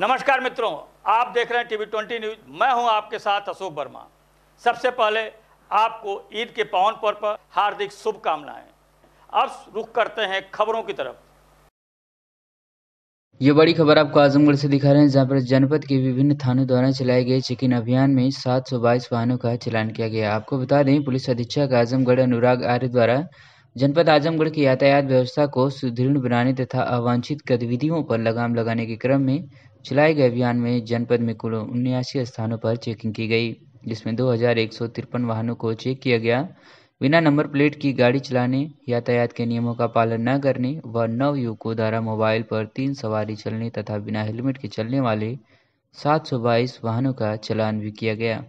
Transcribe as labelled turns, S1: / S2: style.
S1: नमस्कार मित्रों आप देख रहे हैं टीवी ट्वेंटी न्यूज मैं हूं आपके साथ अशोक वर्मा सबसे पहले आपको ईद के पावन पर्व पर हार्दिक शुभकामनाएं अब रुख करते हैं खबरों की तरफ
S2: ये बड़ी खबर आपको आजमगढ़ से दिखा रहे हैं जहां पर जनपद के विभिन्न थानों द्वारा चलाए गए चेकिंग अभियान में 722 वाहनों का चलान किया गया आपको बता दें पुलिस अधीक्षक आजमगढ़ अनुराग आर्य द्वारा जनपद आजमगढ़ की यातायात व्यवस्था को सुदृढ़ बनाने तथा अवांछित गतिविधियों पर लगाम लगाने के क्रम में चलाए गए अभियान में जनपद में कुल उन्यासी स्थानों पर चेकिंग की गई जिसमें दो वाहनों को चेक किया गया बिना नंबर प्लेट की गाड़ी चलाने यातायात के नियमों का पालन न करने व नव युवकों द्वारा मोबाइल पर तीन सवारी चलने तथा बिना हेलमेट के चलने वाले 722 वाहनों का चलान भी किया गया